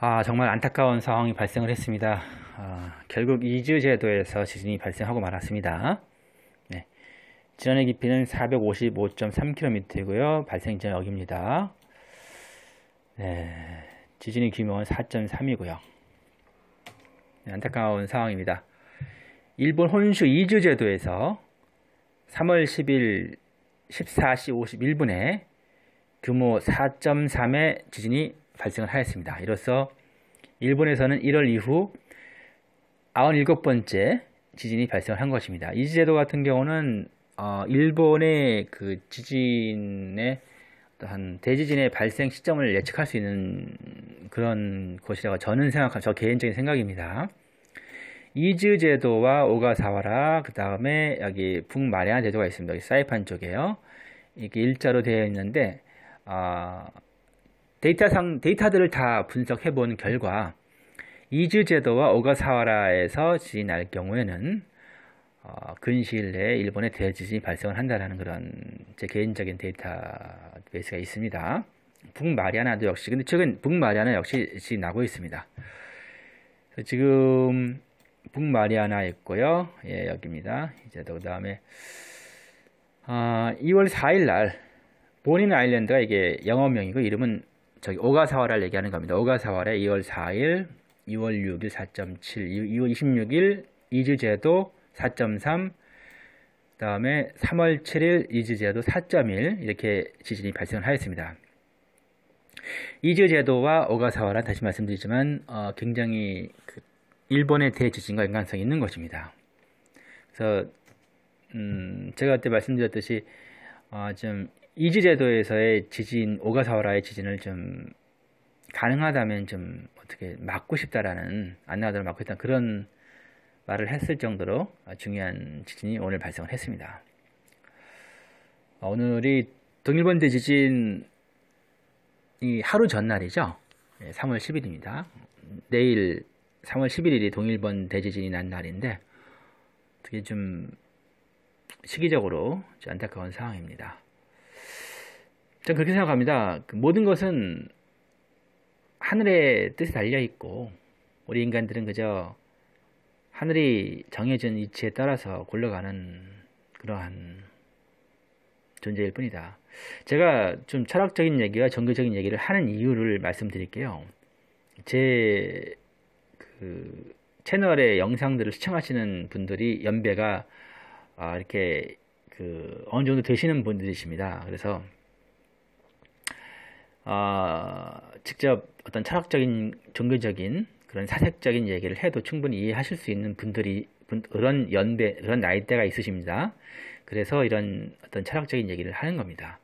아, 정말 안타까운 상황이 발생을 했습니다. 아, 결국 이주 제도에서 지진이 발생하고 말았습니다. 네. 지연의 깊이는 455.3km이고요. 발생 지점 여기입니다. 네. 지진의 규모는 4.3이고요. 네, 안타까운 상황입니다. 일본 혼슈 이주 제도에서 3월 10일 14시 51분에 규모 4.3의 지진이 발생을 하였습니다. 이로써 일본에서는 1월 이후 97번째 지진이 발생을 한 것입니다. 이 제도 같은 경우는 어, 일본의 그 지진의 한 대지진의 발생 시점을 예측할 수 있는 그런 것이라고 저는 생각합니다. 저 개인적인 생각입니다. 이즈 제도와 오가사와라 그 다음에 여기 북마리아 제도가 있습니다. 여기 사이판 쪽에요. 이게 일자로 되어 있는데 어, 데이터상 데이터들을 다 분석해 본 결과 이즈 제도와 오가사와라에서 지날 경우에는 어, 근시일 내에 일본의 대지진이 발생을 한다라는 그런 제 개인적인 데이터베이스가 있습니다. 북마리아나도 역시 근데 최근 북마리아나 역시 지 나고 있습니다. 지금 북마리아나 있고요. 예, 여기입니다. 이제 그다음에 아, 2월 4일 날 본인 아일랜드가 이게 영어명이고 이름은 저기 오가사활을 얘기하는 겁니다. 오가사와라 2월 4일, 2월 6일 4.7, 2월 26일 이즈제도 4.3, 그다음에 3월 7일 이즈제도 4.1 이렇게 지진이 발생하였습니다. 이즈제도와 오가사와라 다시 말씀드리지만 어, 굉장히 그 일본의 대지진과 연관성이 있는 것입니다. 그래서 음, 제가 그때 말씀드렸듯이 어, 좀 이지제도에서의 지진, 오가사와라의 지진을 좀 가능하다면 좀 어떻게 막고 싶다라는 안나가도를 막고 있다 그런 말을 했을 정도로 중요한 지진이 오늘 발생을 했습니다. 어, 오늘이 동일번대 지진이 하루 전날이죠. 3월 10일입니다. 내일 3월 11일이 동일번 대지진이 난 날인데 어떻게 좀 시기적으로 좀 안타까운 상황입니다. 저는 그렇게 생각합니다. 그 모든 것은 하늘의 뜻에 달려 있고 우리 인간들은 그저 하늘이 정해진 위치에 따라서 굴러가는 그러한 존재일 뿐이다. 제가 좀 철학적인 얘기와 종교적인 얘기를 하는 이유를 말씀드릴게요. 제그 채널의 영상들을 시청하시는 분들이 연배가 아, 이렇게 그 어느 정도 되시는 분들이십니다. 그래서 아, 직접 어떤 철학적인 종교적인 그런 사색적인 얘기를 해도 충분히 이해하실 수 있는 분들이 그런 연배 그런 나이대가 있으십니다. 그래서 이런 어떤 철학적인 얘기를 하는 겁니다.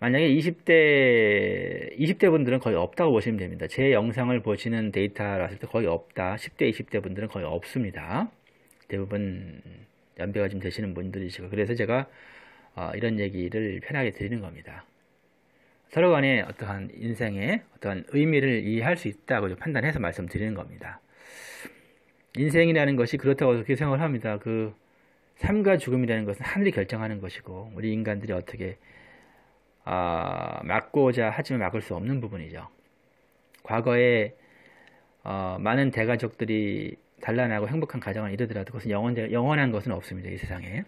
만약에 20대 20대 분들은 거의 없다고 보시면 됩니다. 제 영상을 보시는 데이터라 봤을 때 거의 없다. 10대 20대 분들은 거의 없습니다. 대부분 연배가 좀 되시는 분들이시고 그래서 제가 어, 이런 얘기를 편하게 드리는 겁니다. 서로 간의 어떠한 인생의 어떠한 의미를 이해할 수 있다고 판단해서 말씀드리는 겁니다. 인생이라는 것이 그렇다고 그렇게 생각을 합니다. 그 삶과 죽음이라는 것은 하늘이 결정하는 것이고 우리 인간들이 어떻게 어, 막고자 하지만 막을 수 없는 부분이죠. 과거에 어, 많은 대가족들이 단란하고 행복한 가정을 이루더라도 그것은 영원, 영원한 것은 없습니다. 이 세상에.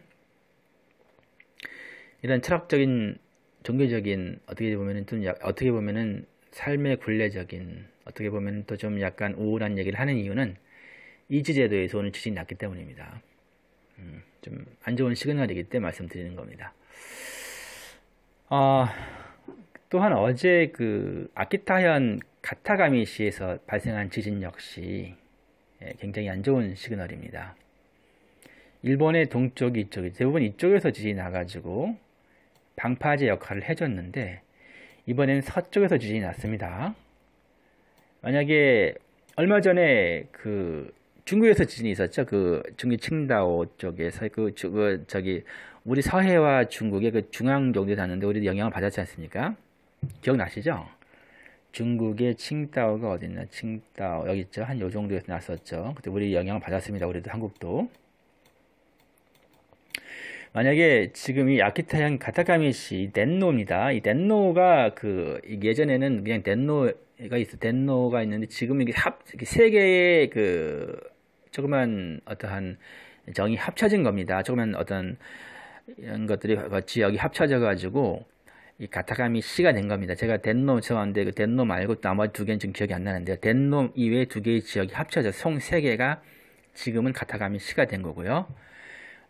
이런 철학적인 종교적인 어떻게 보면은 좀 어떻게 보면은 삶의 굴레적인 어떻게 보면 또 좀 약간 우울한 얘기를 하는 이유는 이 주제도에서 오늘 지진이 났기 때문입니다. 음, 좀 안 좋은 시그널이기 때문에 말씀드리는 겁니다. 어, 또한 어제 그 아키타현 가타가미시에서 발생한 지진 역시 예, 굉장히 안 좋은 시그널입니다. 일본의 동쪽 이쪽이 대부분 이쪽에서 지진이 나가지고 방파제 역할을 해줬는데 이번엔 서쪽에서 지진이 났습니다. 만약에 얼마 전에 그 중국에서 지진이 있었죠. 그 중국 칭다오 쪽에서 그, 저, 그 저기 우리 서해와 중국의 그 중앙 경도에 닿는데 우리도 영향을 받았지 않습니까? 기억나시죠? 중국의 칭다오가 어디 있나? 칭다오 여기 있죠. 한 요 정도에서 났었죠. 그때 우리 영향을 받았습니다. 우리도 한국도. 만약에 지금 이 아키타현 가타카미시 덴노입니다. 이 덴노가 그 예전에는 그냥 덴노가 있어 덴노가 있는데 지금 이게 합세 개의 그 조그만 어떠한 정이 합쳐진 겁니다. 조그만 어떤 이런 것들이 지역이 합쳐져 가지고 이 가타카미 시가 된 겁니다. 제가 덴노 적었는데 그 덴노 말고 나머지 두 개는 지금 기억이 안 나는데요. 덴노 이외 두 개의 지역이 합쳐져 총세 개가 지금은 가타가미 시가 된 거고요.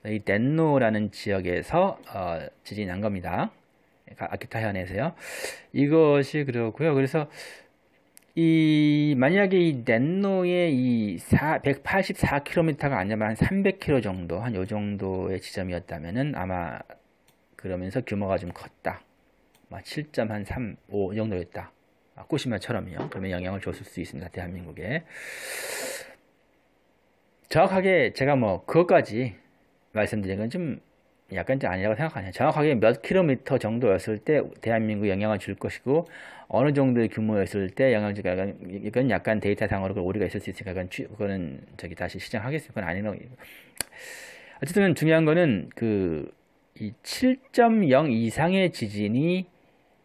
이 덴노라는 지역에서 어, 지진이 난 겁니다. 아키타 현에서요 이것이 그렇고요. 그래서 이 만약에 이 넨노의 이 4, 184km가 아니라 한 300km 정도 한 요 정도의 지점이었다면은 아마 그러면서 규모가 좀 컸다. 7 3 5 정도였다. 아, 꼬시마처럼요. 그러면 영향을 줬을 수 있습니다. 대한민국에. 정확하게 제가 뭐 그것까지 말씀드린 건좀 약간 좀 아니라고 생각하네요 정확하게 몇 킬로미터 정도였을 때 대한민국 영향을 줄 것이고 어느 정도의 규모였을 때 영향을 줄 약간 이건 약간 데이터상으로 오류가 있을 수 있으니까 그건 취, 그거는 저기 다시 시정하겠어요. 그건 아니라고. 어쨌든 중요한 거는 그이7.0 이상의 지진이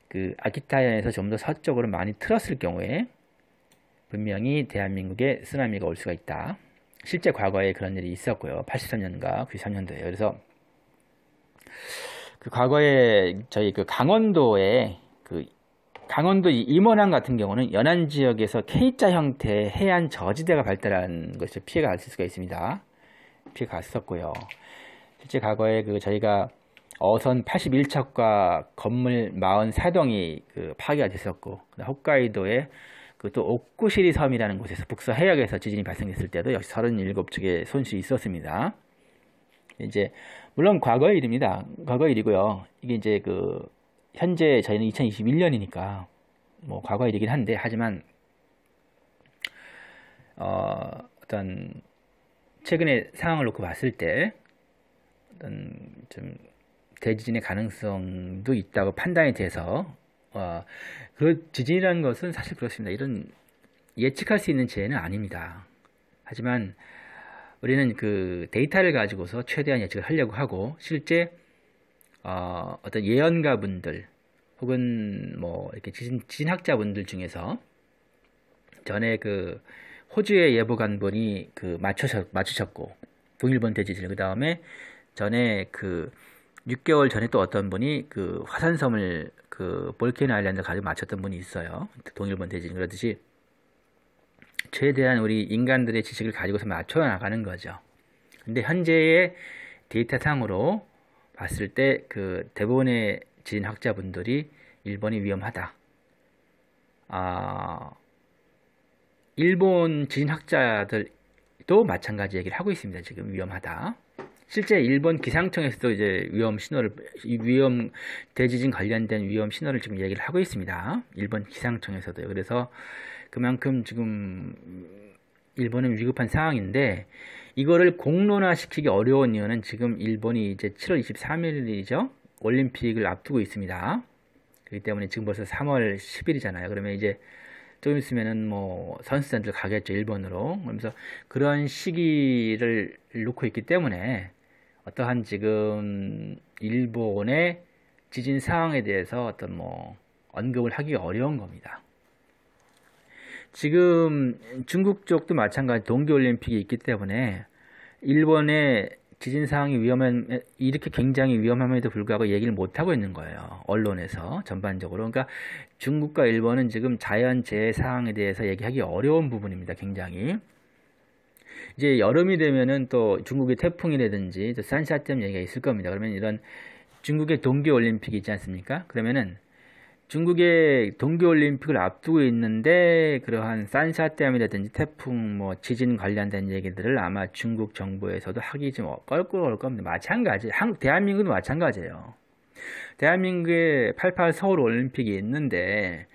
그 아키타현에서 좀 더 서쪽으로 많이 틀었을 경우에 분명히 대한민국에 쓰나미가 올 수가 있다. 실제 과거에 그런 일이 있었고요. 83년과 93년도에. 그래서 그 과거에 저희 그 강원도에 그 강원도 임원항 같은 경우는 연안 지역에서 K자 형태의 해안 저지대가 발달한 것이 피해가 났을 수가 있습니다. 피해가 났었고요. 실제 과거에 그 저희가 어선 81척과 건물 44동이 그 파괴가 됐었고 홋카이도에 그또 옥구시리 섬이라는 곳에서 북서 해역에서 지진이 발생했을 때도 역시 37척의 손실이 있었습니다. 이제 물론 과거 의 일입니다. 과거 의 일이고요. 이게 이제 그 현재 저희는 2021년이니까 뭐 과거 의 일이긴 한데 하지만 어 어떤 최근의 상황을 놓고 봤을 때 어떤 좀 대지진의 가능성도 있다고 판단이 돼서 어, 그 지진이라는 것은 사실 그렇습니다. 이런 예측할 수 있는 재해는 아닙니다. 하지만 우리는 그 데이터를 가지고서 최대한 예측을 하려고 하고 실제 어, 어떤 예언가분들 혹은 뭐 이렇게 지진, 지진학자분들 중에서 전에 그 호주의 예보관분이 그 맞추셨, 맞추셨고 동일본 대지진 그 다음에 전에 그 6개월 전에 또 어떤 분이 그 화산섬을 그 볼케인 아일랜드 가를 맞췄던 분이 있어요. 그 동일본 대진 그러듯이 최대한 우리 인간들의 지식을 가지고서 맞춰 나가는 거죠. 근데 현재의 데이터상으로 봤을 때 그 대부분의 지진학자분들이 일본이 위험하다. 아, 일본 지진학자들도 마찬가지 얘기를 하고 있습니다. 지금 위험하다. 실제 일본 기상청에서도 이제 위험 신호를 위험 대지진 관련된 위험 신호를 지금 얘기를 하고 있습니다. 일본 기상청에서도요. 그래서 그만큼 지금 일본은 위급한 상황인데 이거를 공론화시키기 어려운 이유는 지금 일본이 이제 7월 23일이죠. 올림픽을 앞두고 있습니다. 그렇기 때문에 지금 벌써 3월 10일이잖아요. 그러면 이제 좀 있으면은 뭐 선수단들 가겠죠 일본으로 그러면서 그런 시기를 놓고 있기 때문에 어떠한 지금 일본의 지진 상황에 대해서 어떤 뭐 언급을 하기 어려운 겁니다. 지금 중국 쪽도 마찬가지 동계올림픽이 있기 때문에 일본의 지진 상황이 위험한 이렇게 굉장히 위험함에도 불구하고 얘기를 못 하고 있는 거예요 언론에서 전반적으로 그러니까 중국과 일본은 지금 자연재해 상황에 대해서 얘기하기 어려운 부분입니다 굉장히 이제 여름이 되면은 또 중국의 태풍이라든지 산샤댐 얘기가 있을 겁니다. 그러면 이런 중국의 동계올림픽이 있지 않습니까? 그러면은 중국의 동계올림픽을 앞두고 있는데 그러한 산샤댐이라든지 태풍 뭐 지진 관련된 얘기들을 아마 중국 정부에서도 하기 좀 껄끄러울 겁니다. 마찬가지 한국 대한민국도 마찬가지예요. 대한민국의 88 서울 올림픽이 있는데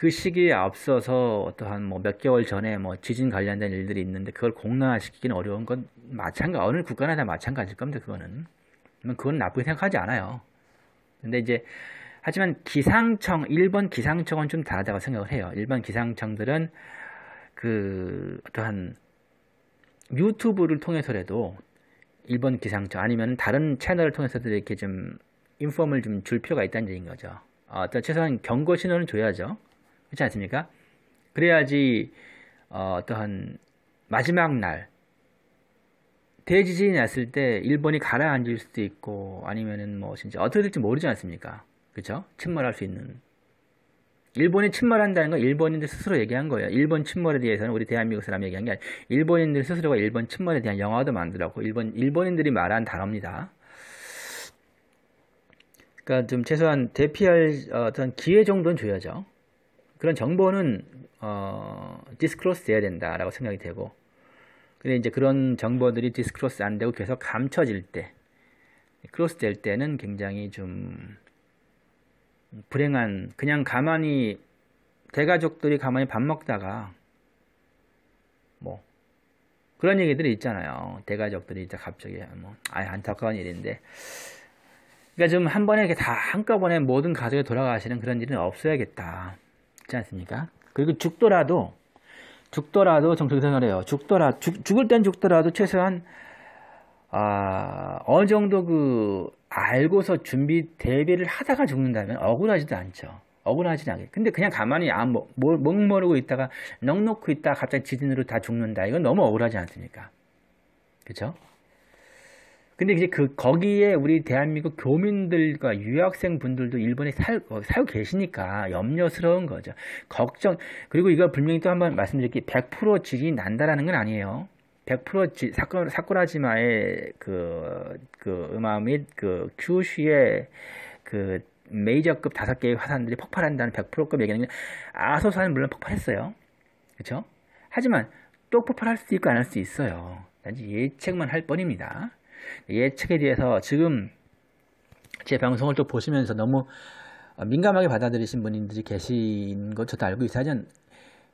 그 시기에 앞서서 어떠한 뭐 몇 개월 전에 뭐 지진 관련된 일들이 있는데 그걸 공론화시키기는 어려운 건 마찬가 어느 국가나 다 마찬가지일 겁니다. 그거는 그건 나쁘게 생각하지 않아요. 근데 이제 하지만 기상청 일본 기상청은 좀 다르다고 생각을 해요. 일반 기상청들은 그 어떠한 유튜브를 통해서라도 일본 기상청 아니면 다른 채널을 통해서도 이렇게 좀 인폼을 좀 줄 필요가 있다는 얘기인 거죠. 아, 어일 최소한 경고 신호는 줘야죠. 그렇지 않습니까? 그래야지 어, 떠한 마지막 날 대지진이 났을 때 일본이 가라앉을 수도 있고 아니면은 뭐 진짜 어떻게 될지 모르지 않습니까? 그렇죠? 침몰할 수 있는 일본이 침몰한다는 건 일본인들 스스로 얘기한 거예요. 일본 침몰에 대해서는 우리 대한민국 사람이 얘기한 게 아니라 일본인들 스스로가 일본 침몰에 대한 영화도 만들었고 일본 일본인들이 말한 단어입니다. 그러니까 좀 최소한 대피할 어, 어떤 기회 정도는 줘야죠. 그런 정보는 어, 디스크로스 돼야 된다라고 생각이 되고 근데 이제 그런 정보들이 디스크로스 안 되고 계속 감춰질 때 크로스 될 때는 굉장히 좀 불행한 그냥 가만히 대가족들이 가만히 밥 먹다가 뭐 그런 얘기들이 있잖아요. 대가족들이 이제 갑자기 뭐 아예 안타까운 일인데 그러니까 좀 한 번에 이렇게 다 한꺼번에 모든 가족이 돌아가시는 그런 일은 없어야겠다. 죽지 않습니까? 그리고 죽더라도 죽더라도 정적인 생각을 해요. 죽더라 죽, 죽을 땐 죽더라도 최소한 아, 어느 정도 그 알고서 준비 대비를 하다가 죽는다면 억울하지도 않죠. 억울하지는 않게. 근데 그냥 가만히 아, 뭐, 먹모르고 뭐, 있다가 넉넉히 있다가 갑자기 지진으로 다 죽는다. 이건 너무 억울하지 않습니까? 그렇죠? 근데 이제 그 거기에 우리 대한민국 교민들과 유학생 분들도 일본에 살, 어, 살고 계시니까 염려스러운 거죠. 걱정 그리고 이거 분명히 또 한번 말씀드릴게요. 100% 질이 난다라는 건 아니에요. 100% 지, 사쿠라, 사쿠라지마의 그, 그 음악 및그 큐슈의 그 메이저급 다섯 개의 화산들이 폭발한다는 100%급 얘기는 아소산은 물론 폭발했어요. 그렇죠? 하지만 또 폭발할 수도 있고 안 할 수 있어요. 단지 예측만 할 뿐입니다. 예측에 대해서 지금 제 방송을 또 보시면서 너무 민감하게 받아들이신 분들이 계신 것 저도 알고 있어요. 하지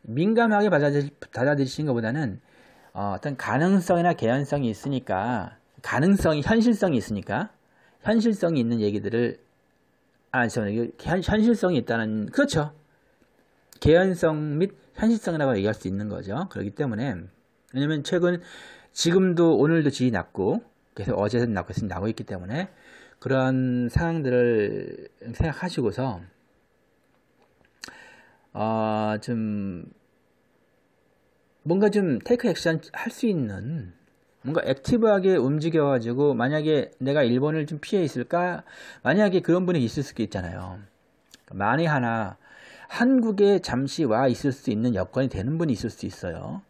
민감하게 받아들, 받아들이신 것보다는 어, 어떤 가능성이나 개연성이 있으니까 가능성이 현실성이 있으니까 현실성이 있는 얘기들을 아, 저는 현실성이 있다는 그렇죠. 개연성 및 현실성이라고 얘기할 수 있는 거죠. 그렇기 때문에 왜냐면 최근 지금도 오늘도 지이 났고 계속 어제는 나고 계속 나고 있기 때문에 그런 상황들을 생각하시고서 어, 좀 뭔가 좀 테이크 액션 할 수 있는 뭔가 액티브하게 움직여가지고 만약에 내가 일본을 좀 피해 있을까 만약에 그런 분이 있을 수도 있잖아요. 그러니까 만에 하나 한국에 잠시 와 있을 수 있는 여건이 되는 분이 있을 수 있어요.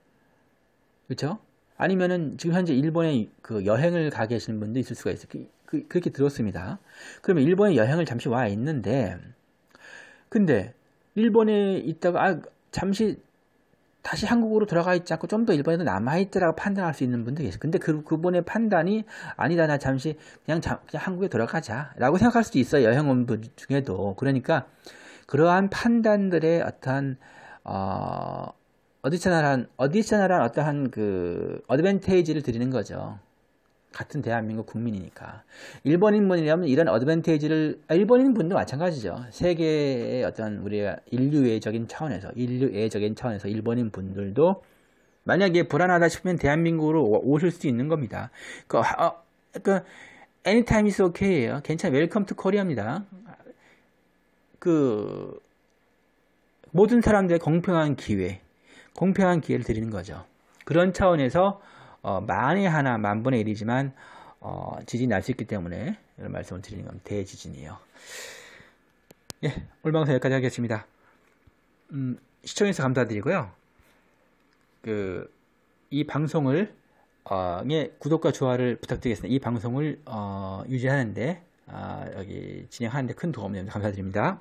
그렇죠? 아니면은 지금 현재 일본에 그 여행을 가 계시는 분도 있을 수가 있어요. 그, 그, 그렇게 들었습니다. 그러면 일본에 여행을 잠시 와 있는데, 근데 일본에 있다가 아 잠시 다시 한국으로 돌아가 있지 않고 좀 더 일본에도 남아있더라고 판단할 수 있는 분도 계세요. 근데 그, 그분의 판단이 아니다, 나 잠시 그냥, 자, 그냥 한국에 돌아가자. 라고 생각할 수도 있어요. 여행 온 분 중에도. 그러니까 그러한 판단들의 어떤, 어, 어디셔널한 어디셔널한 어떠한 그 어드밴테이지를 드리는 거죠. 같은 대한민국 국민이니까 일본인 분이라면 이런 어드밴테이지를 아, 일본인 분도 마찬가지죠. 세계의 어떤 우리가 인류애적인 차원에서 인류애적인 차원에서 일본인 분들도 만약에 불안하다 싶으면 대한민국으로 오실 수 있는 겁니다. 그, 아, 어, 그 anytime is okay예요. 괜찮아. 웰컴 투 코리아입니다. 그 모든 사람들의 공평한 기회, 공평한 기회를 드리는 거죠. 그런 차원에서 어, 만에 하나 만분의 일이지만 어, 지진이 날 수 있기 때문에 이런 말씀을 드리는 건 대지진이에요. 예, 오늘 방송 여기까지 하겠습니다. 음, 시청해서 감사드리고요. 그, 이 방송을, 어, 예, 구독과 좋아를 부탁드리겠습니다. 이 방송을, 어, 유지하는데, 어, 여기 진행하는데 큰 도움을 이 감사드립니다.